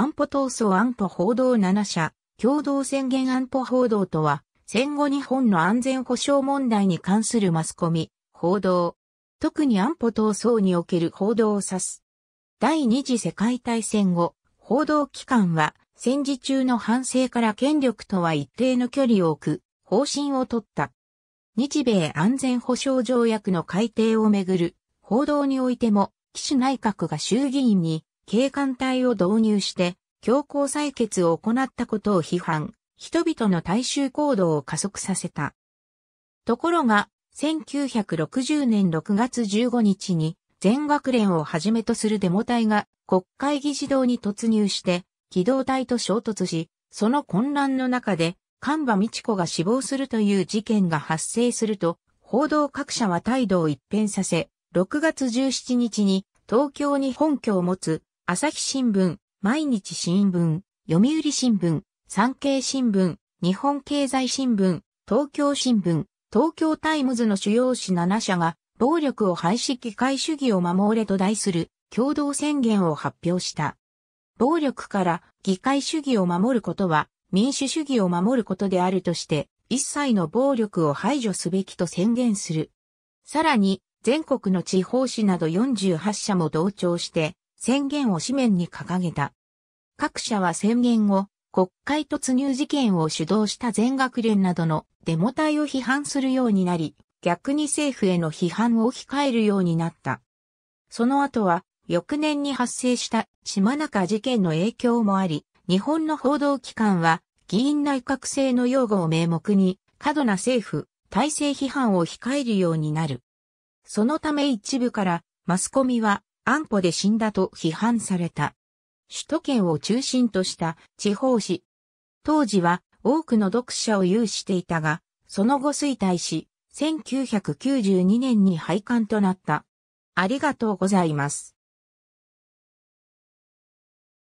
安保闘争安保報道7社、共同宣言安保報道とは、戦後日本の安全保障問題に関するマスコミ、報道。特に安保闘争における報道を指す。第二次世界大戦後、報道機関は戦時中の反省から権力とは一定の距離を置く方針をとった。日米安全保障条約の改定をめぐる報道においても、岸内閣が衆議院に警官隊を導入して、強行採決を行ったことを批判、人々の大衆行動を加速させた。ところが、1960年6月15日に、全学連をはじめとするデモ隊が国会議事堂に突入して、機動隊と衝突し、その混乱の中で、神場美智子が死亡するという事件が発生すると、報道各社は態度を一変させ、6月17日に東京に本拠を持つ朝日新聞、毎日新聞、読売新聞、産経新聞、日本経済新聞、東京新聞、東京タイムズの主要紙7社が、暴力を廃止機械主義を守れと題する共同宣言を発表した。暴力から議会主義を守ることは民主主義を守ることであるとして、一切の暴力を排除すべきと宣言する。さらに、全国の地方紙など48社も同調して、宣言を紙面に掲げた。各社は宣言後、国会突入事件を主導した全学連などのデモ隊を批判するようになり、逆に政府への批判を控えるようになった。その後は、翌年に発生した島中事件の影響もあり、日本の報道機関は、議員内閣制の擁護を名目に、過度な政府、体制批判を控えるようになる。そのため一部から、マスコミは安保で死んだと批判された。首都圏を中心とした地方紙。当時は多くの読者を有していたが、その後衰退し、1992年に廃刊となった。ありがとうございます。